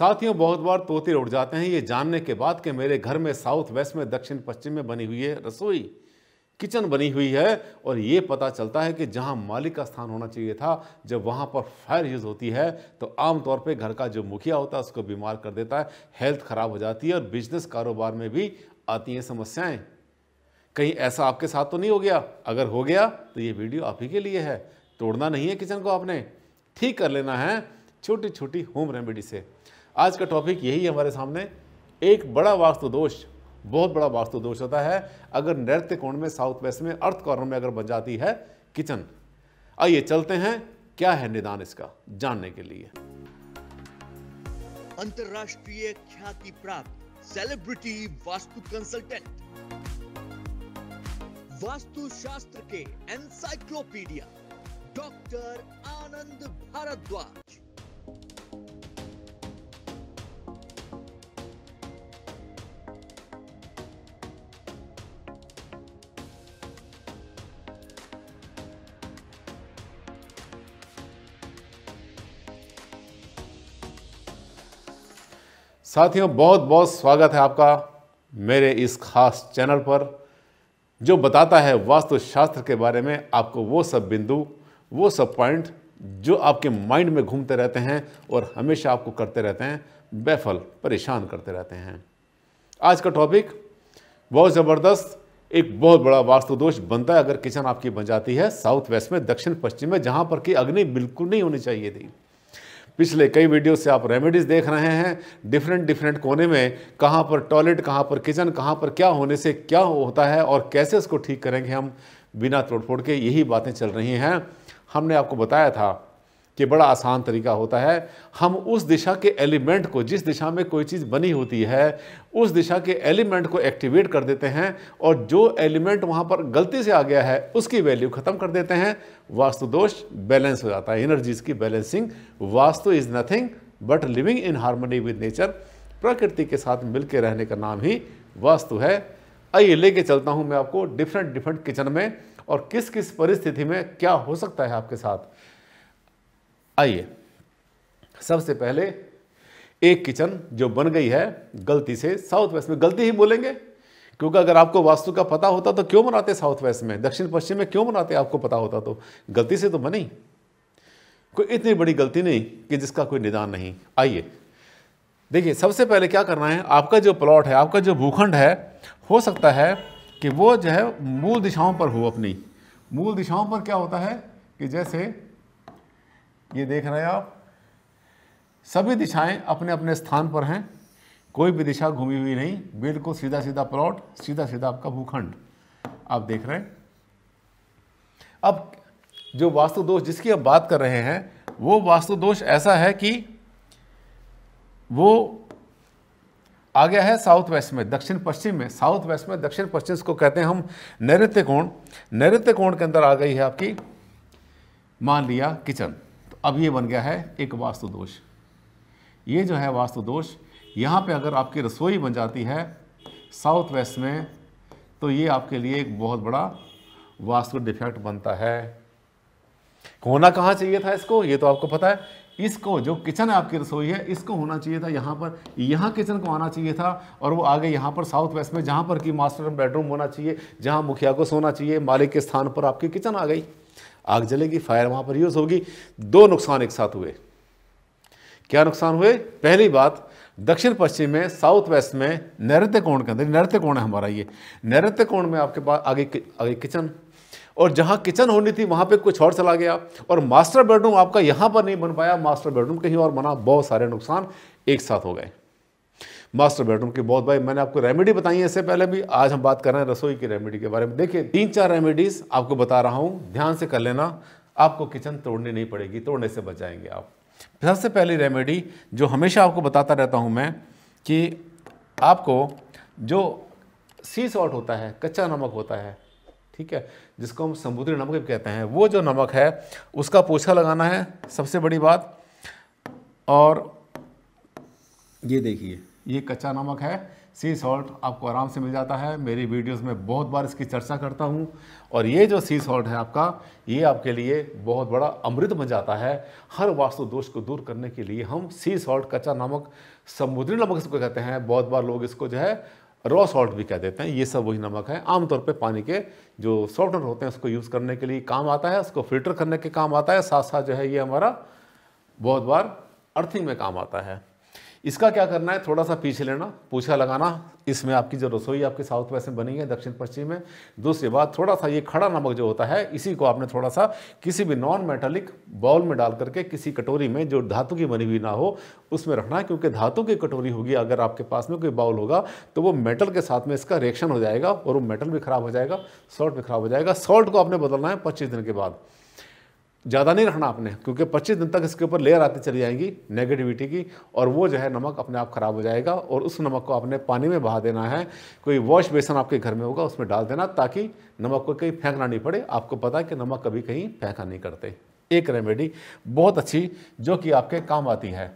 साथियों बहुत बार तोते उड़ जाते हैं ये जानने के बाद कि मेरे घर में साउथ वेस्ट में दक्षिण पश्चिम में बनी हुई है रसोई किचन बनी हुई है और ये पता चलता है कि जहाँ मालिक का स्थान होना चाहिए था जब वहाँ पर फायर यूज़ होती है तो आमतौर पे घर का जो मुखिया होता है उसको बीमार कर देता है हेल्थ ख़राब हो जाती है और बिजनेस कारोबार में भी आती हैं समस्याएँ कहीं ऐसा आपके साथ तो नहीं हो गया अगर हो गया तो ये वीडियो आप ही के लिए है तोड़ना नहीं है किचन को आपने ठीक कर लेना है छोटी छोटी होम रेमेडी से आज का टॉपिक यही है हमारे सामने एक बड़ा वास्तु दोष बहुत बड़ा वास्तु दोष होता है अगर नृत्य कोण में साउथ वेस्ट में अर्थ कॉर्नर में अगर बन जाती है किचन आइए चलते हैं क्या है निदान इसका जानने के लिए अंतरराष्ट्रीय ख्याति प्राप्त सेलिब्रिटी वास्तु कंसल्टेंट वास्तु शास्त्र के एनसाइक्लोपीडिया डॉक्टर आनंद भारद्वाज साथियों बहुत बहुत स्वागत है आपका मेरे इस खास चैनल पर जो बताता है वास्तुशास्त्र के बारे में आपको वो सब बिंदु वो सब पॉइंट जो आपके माइंड में घूमते रहते हैं और हमेशा आपको करते रहते हैं बेफल परेशान करते रहते हैं आज का टॉपिक बहुत ज़बरदस्त एक बहुत बड़ा वास्तु दोष बनता है अगर किचन आपकी बन जाती है साउथ वेस्ट में दक्षिण पश्चिम में जहाँ पर कि अग्नि बिल्कुल नहीं होनी चाहिए थी पिछले कई वीडियो से आप रेमेडीज़ देख रहे हैं डिफरेंट डिफरेंट कोने में कहाँ पर टॉयलेट कहाँ पर किचन कहाँ पर क्या होने से क्या होता है और कैसे उसको ठीक करेंगे हम बिना तोड़फोड़ के यही बातें चल रही हैं हमने आपको बताया था कि बड़ा आसान तरीका होता है हम उस दिशा के एलिमेंट को जिस दिशा में कोई चीज़ बनी होती है उस दिशा के एलिमेंट को एक्टिवेट कर देते हैं और जो एलिमेंट वहाँ पर गलती से आ गया है उसकी वैल्यू ख़त्म कर देते हैं वास्तु दोष बैलेंस हो जाता है एनर्जीज़ की balancing vastu is nothing but living in harmony with nature प्रकृति के साथ मिल रहने का नाम ही वास्तु है आइए लेके चलता हूँ मैं आपको डिफरेंट डिफरेंट किचन में और किस किस परिस्थिति में क्या हो सकता है आपके साथ आइए सबसे पहले एक किचन जो बन गई है गलती से साउथ वेस्ट में गलती ही बोलेंगे क्योंकि अगर आपको वास्तु का पता होता तो क्यों बनाते साउथ वेस्ट में दक्षिण पश्चिम में क्यों बनाते आपको पता होता तो गलती से तो बनी कोई इतनी बड़ी गलती नहीं कि जिसका कोई निदान नहीं आइए देखिए सबसे पहले क्या करना है आपका जो प्लॉट है आपका जो भूखंड है हो सकता है कि वो जो है मूल दिशाओं पर हो अपनी मूल दिशाओं पर क्या होता है कि जैसे ये देख रहे हैं आप सभी दिशाएं अपने अपने स्थान पर हैं कोई भी दिशा घूमी हुई नहीं बिल्कुल सीधा सीधा प्लॉट सीधा सीधा आपका भूखंड आप देख रहे हैं अब जो वास्तु दोष जिसकी आप बात कर रहे हैं वो वास्तु दोष ऐसा है कि वो आ गया है साउथ वेस्ट में दक्षिण पश्चिम में साउथ वेस्ट में दक्षिण पश्चिम को कहते हैं हम नैत्य कोण नैत्य कोण के अंदर आ गई है आपकी मान लिया किचन अब ये बन गया है एक वास्तु दोष ये जो है वास्तु दोष यहाँ पे अगर आपकी रसोई बन जाती है साउथ वेस्ट में तो ये आपके लिए एक बहुत बड़ा वास्तु डिफेक्ट बनता है होना कहाँ चाहिए था इसको ये तो आपको पता है इसको जो किचन है आपकी रसोई है इसको होना चाहिए था यहाँ पर यहाँ किचन को आना चाहिए था और वो आगे यहाँ पर साउथ वेस्ट में जहाँ पर कि मास्टर बेडरूम होना चाहिए जहाँ मुखिया को सोना चाहिए मालिक के स्थान पर आपकी किचन आ गई आग जलेगी फायर वहां पर यूज़ होगी दो नुकसान एक साथ हुए क्या नुकसान हुए पहली बात दक्षिण पश्चिम में साउथ वेस्ट में नैत्य कोण के अंदर नैत्य कोण है हमारा ये नैत्य कोण में आपके पास आगे आगे किचन और जहाँ किचन होनी थी वहाँ पे कुछ और चला गया और मास्टर बेडरूम आपका यहाँ पर नहीं बन पाया मास्टर बेडरूम कहीं और बना बहुत सारे नुकसान एक साथ हो गए मास्टर बेडरूम की बहुत भाई मैंने आपको रेमेडी बताई है इससे पहले भी आज हम बात कर रहे हैं रसोई की रेमेडी के बारे में देखिए तीन चार रेमेडीज़ आपको बता रहा हूँ ध्यान से कर लेना आपको किचन तोड़नी नहीं पड़ेगी तोड़ने से बचाएंगे आप सबसे पहली रेमेडी जो हमेशा आपको बताता रहता हूँ मैं कि आपको जो सी सॉल्ट होता है कच्चा नमक होता है ठीक है जिसको हम समुद्री नमक भी कहते हैं वो जो नमक है उसका पोछा लगाना है सबसे बड़ी बात और ये देखिए ये कच्चा नमक है सी सॉल्ट आपको आराम से मिल जाता है मेरी वीडियोस में बहुत बार इसकी चर्चा करता हूँ और ये जो सी सॉल्ट है आपका ये आपके लिए बहुत बड़ा अमृत बन जाता है हर वास्तु दोष को दूर करने के लिए हम सी सॉल्ट कच्चा नमक समुद्री नमक इसको कहते हैं बहुत बार लोग इसको जो है रॉ सॉल्ट भी कह देते हैं ये सब वही नमक है आमतौर पर पानी के जो सॉफ्टनर होते हैं उसको यूज़ करने के लिए काम आता है उसको फिल्टर करने के काम आता है साथ साथ जो है ये हमारा बहुत बार अर्थिंग में काम आता है इसका क्या करना है थोड़ा सा पीछे लेना पूछा लगाना इसमें आपकी जो रसोई आपके साउथ वेस्ट में बनी है दक्षिण पश्चिम में दूसरी बात थोड़ा सा ये खड़ा नमक जो होता है इसी को आपने थोड़ा सा किसी भी नॉन मेटालिक बाउल में डाल करके किसी कटोरी में जो धातु की बनी हुई ना हो उसमें रखना है क्योंकि धातु की कटोरी होगी अगर आपके पास में कोई बाउल होगा तो वो मेटल के साथ में इसका रिएक्शन हो जाएगा और वो मेटल भी खराब हो जाएगा सॉल्ट भी खराब हो जाएगा सॉल्ट को आपने बदलना है पच्चीस दिन के बाद ज़्यादा नहीं रखना आपने क्योंकि 25 दिन तक इसके ऊपर लेयर आती चली जाएंगी नेगेटिविटी की और वो जो है नमक अपने आप ख़राब हो जाएगा और उस नमक को आपने पानी में बहा देना है कोई वॉश बेसन आपके घर में होगा उसमें डाल देना ताकि नमक को कहीं फेंकना नहीं पड़े आपको पता है कि नमक कभी कहीं फेंका नहीं करते एक रेमेडी बहुत अच्छी जो कि आपके काम आती है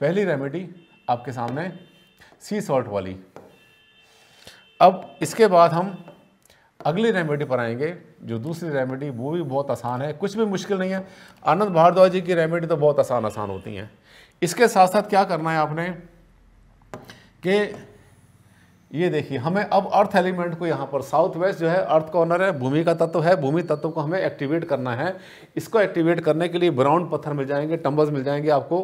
पहली रेमेडी आपके सामने सी सॉल्ट वाली अब इसके बाद हम अगली रेमेडी पर आएंगे जो दूसरी रेमेडी वो भी बहुत आसान है कुछ भी मुश्किल नहीं है आनंद भारद्वाज जी की रेमेडी तो बहुत आसान आसान होती हैं इसके साथ साथ क्या करना है आपने कि ये देखिए हमें अब अर्थ एलिमेंट को यहाँ पर साउथ वेस्ट जो है अर्थ कॉर्नर है भूमि का तत्व है भूमि तत्व को हमें एक्टिवेट करना है इसको एक्टिवेट करने के लिए ब्राउन पत्थर मिल जाएंगे टम्बल्स मिल जाएंगे आपको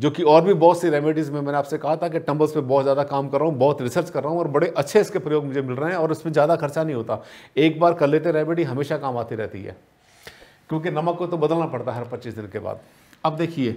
जो कि और भी बहुत सी रेमेडीज़ में मैंने आपसे कहा था कि टम्बल्स पे बहुत ज़्यादा काम कर रहा हूँ बहुत रिसर्च कर रहा हूँ और बड़े अच्छे इसके प्रयोग मुझे मिल रहे हैं और इसमें ज़्यादा खर्चा नहीं होता एक बार कर लेते रेमेडी हमेशा काम आती रहती है क्योंकि नमक को तो बदलना पड़ता है हर पच्चीस दिन के बाद अब देखिए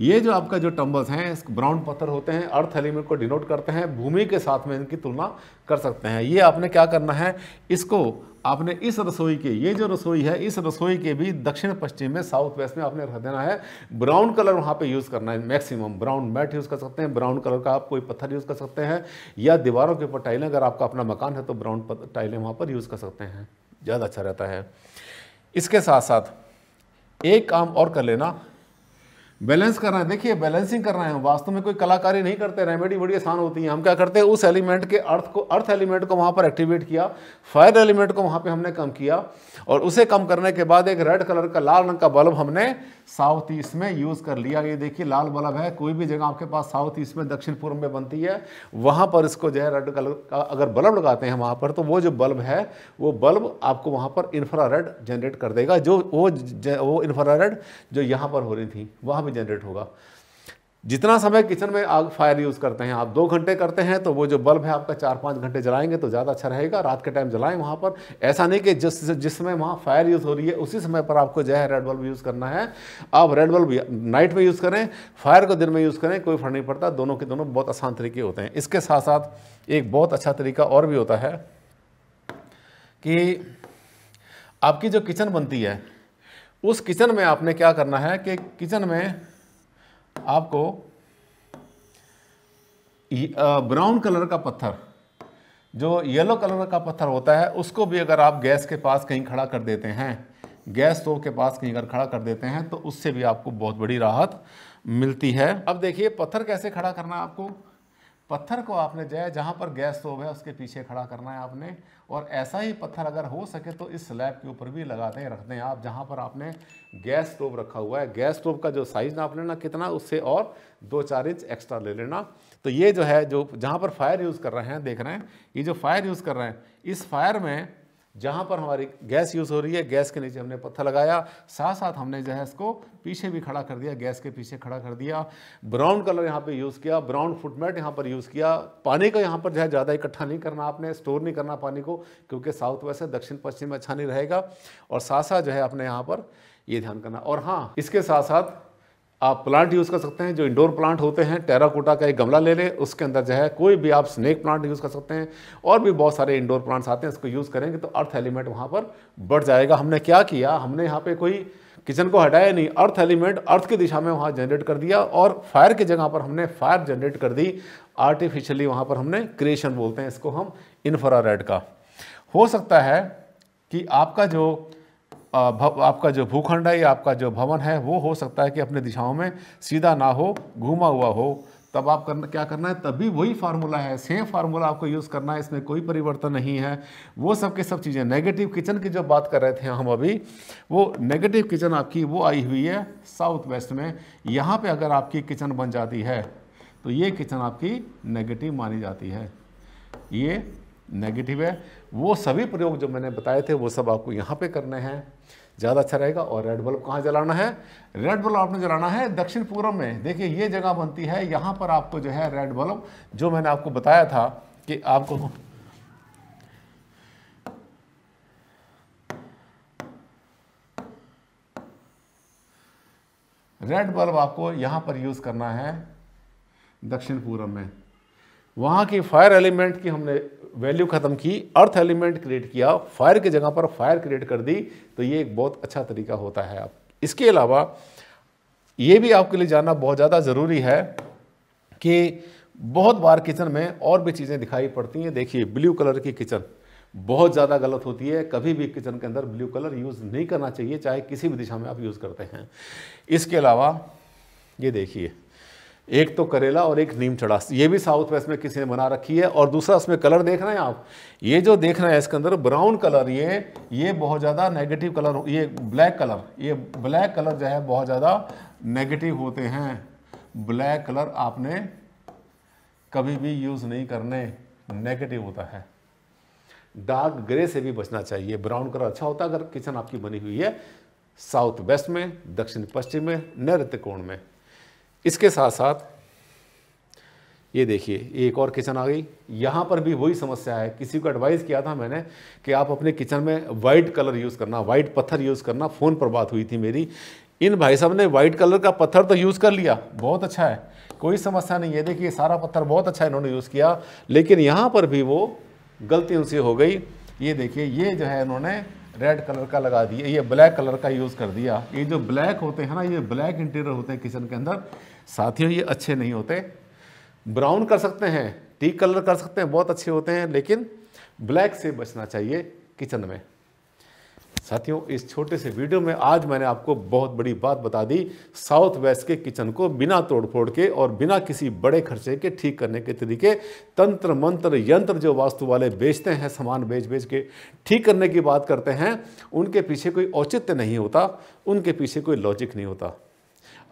ये जो आपका जो टम्बल्स हैं ब्राउन पत्थर होते हैं अर्थ एलिमेंट को डिनोट करते हैं भूमि के साथ में इनकी तुलना कर सकते हैं ये आपने क्या करना है इसको आपने इस रसोई के ये जो रसोई है इस रसोई के भी दक्षिण पश्चिम में साउथ वेस्ट में आपने रख देना है ब्राउन कलर वहाँ पे यूज़ करना है मैक्सिमम ब्राउन मैट यूज़ कर सकते हैं ब्राउन कलर का आप कोई पत्थर यूज़ कर सकते हैं या दीवारों के ऊपर टाइलें अगर आपका अपना मकान है तो ब्राउन टाइलें वहाँ पर यूज़ कर सकते हैं ज़्यादा अच्छा रहता है इसके साथ साथ एक काम और कर लेना बैलेंस कर रहे हैं देखिए बैलेंसिंग कर रहे हैं वास्तव में कोई कलाकारी नहीं करते रेमेडी बड़ी आसान होती है हम क्या करते हैं उस एलिमेंट के अर्थ को अर्थ एलिमेंट को वहाँ पर एक्टिवेट किया फायर एलिमेंट को वहाँ पे हमने कम किया और उसे कम करने के बाद एक रेड कलर का लाल रंग का बल्ब हमने साउथ ईस्ट में यूज़ कर लिया ये देखिए लाल बल्ब है कोई भी जगह आपके पास साउथ ईस्ट में दक्षिण पूर्व में बनती है वहाँ पर इसको जो है रेड कलर का अगर बल्ब लगाते हैं वहाँ पर तो वो जो बल्ब है वो बल्ब आपको वहाँ पर रेड जनरेट कर देगा जो वो वो रेड जो यहाँ पर हो रही थी वहाँ कहाँ पर जनरेट होगा जितना समय किचन में आग फायर यूज़ करते हैं आप दो घंटे करते हैं तो वो जो बल्ब है आपका चार पाँच घंटे जलाएंगे तो ज़्यादा अच्छा रहेगा रात के टाइम जलाएं वहाँ पर ऐसा नहीं कि जिस जिस समय वहाँ फायर यूज़ हो रही है उसी समय पर आपको जो है रेड बल्ब यूज़ करना है आप रेड बल्ब नाइट में यूज़ करें फायर को दिन में यूज़ करें कोई फर्क नहीं पड़ता दोनों के दोनों बहुत आसान तरीके होते हैं इसके साथ साथ एक बहुत अच्छा तरीका और भी होता है कि आपकी जो किचन बनती है उस किचन में आपने क्या करना है कि किचन में आपको ब्राउन कलर का पत्थर जो येलो कलर का पत्थर होता है उसको भी अगर आप गैस के पास कहीं खड़ा कर देते हैं गैस स्टोव के पास कहीं अगर खड़ा कर देते हैं तो उससे भी आपको बहुत बड़ी राहत मिलती है अब देखिए पत्थर कैसे खड़ा करना है आपको पत्थर को आपने है जहाँ पर गैस स्टोव है उसके पीछे खड़ा करना है आपने और ऐसा ही पत्थर अगर हो सके तो इस स्लैब के ऊपर भी लगाते हैं रखते हैं आप जहाँ पर आपने गैस स्टोव रखा हुआ है गैस स्टोव का जो साइज़ नाप लेना कितना उससे और दो चार इंच एक्स्ट्रा ले लेना तो ये जो है जो जहाँ पर फायर यूज़ कर रहे हैं देख रहे हैं ये जो फायर यूज़ कर रहे हैं इस फायर में जहाँ पर हमारी गैस यूज़ हो रही है गैस के नीचे हमने पत्थर लगाया साथ साथ हमने जो है इसको पीछे भी खड़ा कर दिया गैस के पीछे खड़ा कर दिया ब्राउन कलर यहाँ पे यूज़ किया ब्राउन फुटमेट यहाँ पर यूज़ किया पानी का यहाँ पर जो है ज़्यादा इकट्ठा नहीं करना आपने स्टोर नहीं करना पानी को क्योंकि साउथ वेस्ट है दक्षिण पश्चिम में अच्छा नहीं रहेगा और साथ साथ जो है आपने यहाँ पर ये ध्यान करना और हाँ इसके साथ साथ आप प्लांट यूज़ कर सकते हैं जो इंडोर प्लांट होते हैं टेराकोटा का एक गमला ले लें उसके अंदर जो है कोई भी आप स्नेक प्लांट यूज़ कर सकते हैं और भी बहुत सारे इंडोर प्लांट्स आते हैं उसको यूज़ करेंगे तो अर्थ एलिमेंट वहाँ पर बढ़ जाएगा हमने क्या किया हमने यहाँ पे कोई किचन को हटाया नहीं अर्थ एलिमेंट अर्थ की दिशा में वहाँ जनरेट कर दिया और फायर की जगह पर हमने फायर जनरेट कर दी आर्टिफिशियली वहाँ पर हमने क्रिएशन बोलते हैं इसको हम इन्फ्रा का हो सकता है कि आपका जो आपका जो भूखंड है या आपका जो भवन है वो हो सकता है कि अपने दिशाओं में सीधा ना हो घूमा हुआ हो तब आप करना क्या करना है तभी वही फार्मूला है सेम फार्मूला आपको यूज़ करना है इसमें कोई परिवर्तन नहीं है वो सब के सब चीज़ें नेगेटिव किचन की जो बात कर रहे थे हम अभी वो नेगेटिव किचन आपकी वो आई हुई है साउथ वेस्ट में यहाँ पे अगर आपकी किचन बन जाती है तो ये किचन आपकी नेगेटिव मानी जाती है ये नेगेटिव है वो सभी प्रयोग जो मैंने बताए थे वो सब आपको यहाँ पर करने हैं ज़्यादा अच्छा रहेगा और रेड बल्ब कहाँ जलाना है रेड बल्ब आपने जलाना है दक्षिण पूर्व में देखिए ये जगह बनती है यहाँ पर आपको जो है रेड बल्ब जो मैंने आपको बताया था कि आपको रेड बल्ब आपको यहाँ पर यूज़ करना है दक्षिण पूर्व में वहाँ की फायर एलिमेंट की हमने वैल्यू ख़त्म की अर्थ एलिमेंट क्रिएट किया फायर की जगह पर फायर क्रिएट कर दी तो ये एक बहुत अच्छा तरीका होता है आप इसके अलावा ये भी आपके लिए जानना बहुत ज़्यादा ज़रूरी है कि बहुत बार किचन में और भी चीज़ें दिखाई पड़ती हैं देखिए ब्लू कलर की किचन बहुत ज़्यादा गलत होती है कभी भी किचन के अंदर ब्लू कलर यूज़ नहीं करना चाहिए चाहे किसी भी दिशा में आप यूज़ करते हैं इसके अलावा ये देखिए एक तो करेला और एक नीम चढ़ा ये भी साउथ वेस्ट में किसी ने बना रखी है और दूसरा उसमें कलर देख रहे हैं आप ये जो देख रहे हैं इसके अंदर ब्राउन कलर ये ये बहुत ज़्यादा नेगेटिव कलर ये ब्लैक कलर ये ब्लैक कलर जो है बहुत ज़्यादा नेगेटिव होते हैं ब्लैक कलर आपने कभी भी यूज़ नहीं करने नेगेटिव होता है डार्क ग्रे से भी बचना चाहिए ब्राउन कलर अच्छा होता है अगर किचन आपकी बनी हुई है साउथ वेस्ट में दक्षिण पश्चिम में नैत्य कोण में इसके साथ साथ ये देखिए एक और किचन आ गई यहाँ पर भी वही समस्या है किसी को एडवाइस किया था मैंने कि आप अपने किचन में वाइट कलर यूज़ करना वाइट पत्थर यूज़ करना फ़ोन पर बात हुई थी मेरी इन भाई साहब ने वाइट कलर का पत्थर तो यूज़ कर लिया बहुत अच्छा है कोई समस्या नहीं है देखिए सारा पत्थर बहुत अच्छा इन्होंने यूज़ किया लेकिन यहाँ पर भी वो गलती उनसे हो गई ये देखिए ये जो है इन्होंने रेड कलर का लगा दिया ये ब्लैक कलर का यूज़ कर दिया ये जो ब्लैक होते हैं ना ये ब्लैक इंटीरियर होते हैं किचन के अंदर साथियों ये अच्छे नहीं होते ब्राउन कर सकते हैं टी कलर कर सकते हैं बहुत अच्छे होते हैं लेकिन ब्लैक से बचना चाहिए किचन में साथियों इस छोटे से वीडियो में आज मैंने आपको बहुत बड़ी बात बता दी साउथ वेस्ट के किचन को बिना तोड़फोड़ के और बिना किसी बड़े खर्चे के ठीक करने के तरीके तंत्र मंत्र यंत्र जो वास्तु वाले बेचते हैं सामान बेच बेच के ठीक करने की बात करते हैं उनके पीछे कोई औचित्य नहीं होता उनके पीछे कोई लॉजिक नहीं होता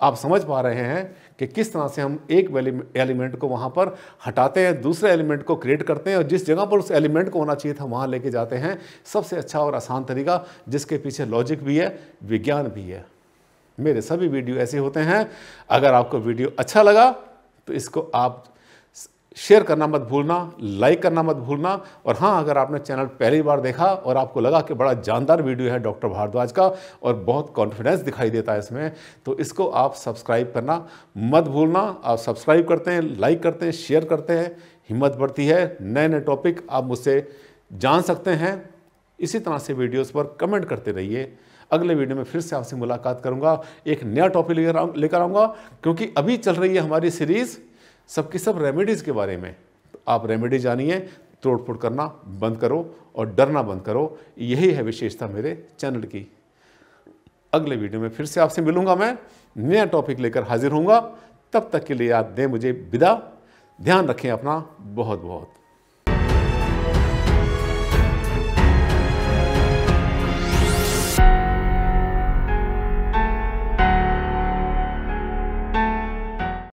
आप समझ पा रहे हैं कि किस तरह से हम एक एलिमेंट को वहाँ पर हटाते हैं दूसरे एलिमेंट को क्रिएट करते हैं और जिस जगह पर उस एलिमेंट को होना चाहिए था वहाँ लेके जाते हैं सबसे अच्छा और आसान तरीका जिसके पीछे लॉजिक भी है विज्ञान भी है मेरे सभी वीडियो ऐसे होते हैं अगर आपको वीडियो अच्छा लगा तो इसको आप शेयर करना मत भूलना लाइक करना मत भूलना और हाँ अगर आपने चैनल पहली बार देखा और आपको लगा कि बड़ा जानदार वीडियो है डॉक्टर भारद्वाज का और बहुत कॉन्फिडेंस दिखाई देता है इसमें तो इसको आप सब्सक्राइब करना मत भूलना आप सब्सक्राइब करते हैं लाइक करते हैं शेयर करते हैं हिम्मत बढ़ती है नए नए टॉपिक आप मुझसे जान सकते हैं इसी तरह से वीडियोस पर कमेंट करते रहिए अगले वीडियो में फिर से आपसे मुलाकात करूंगा एक नया टॉपिक लेकर आऊँगा क्योंकि अभी चल रही है हमारी सीरीज़ सब सब रेमेडीज़ के बारे में आप रेमेडी जानिए तोड़ फोड़ करना बंद करो और डरना बंद करो यही है विशेषता मेरे चैनल की अगले वीडियो में फिर से आपसे मिलूंगा मैं नया टॉपिक लेकर हाजिर होऊंगा तब तक के लिए आप दें मुझे विदा ध्यान रखें अपना बहुत बहुत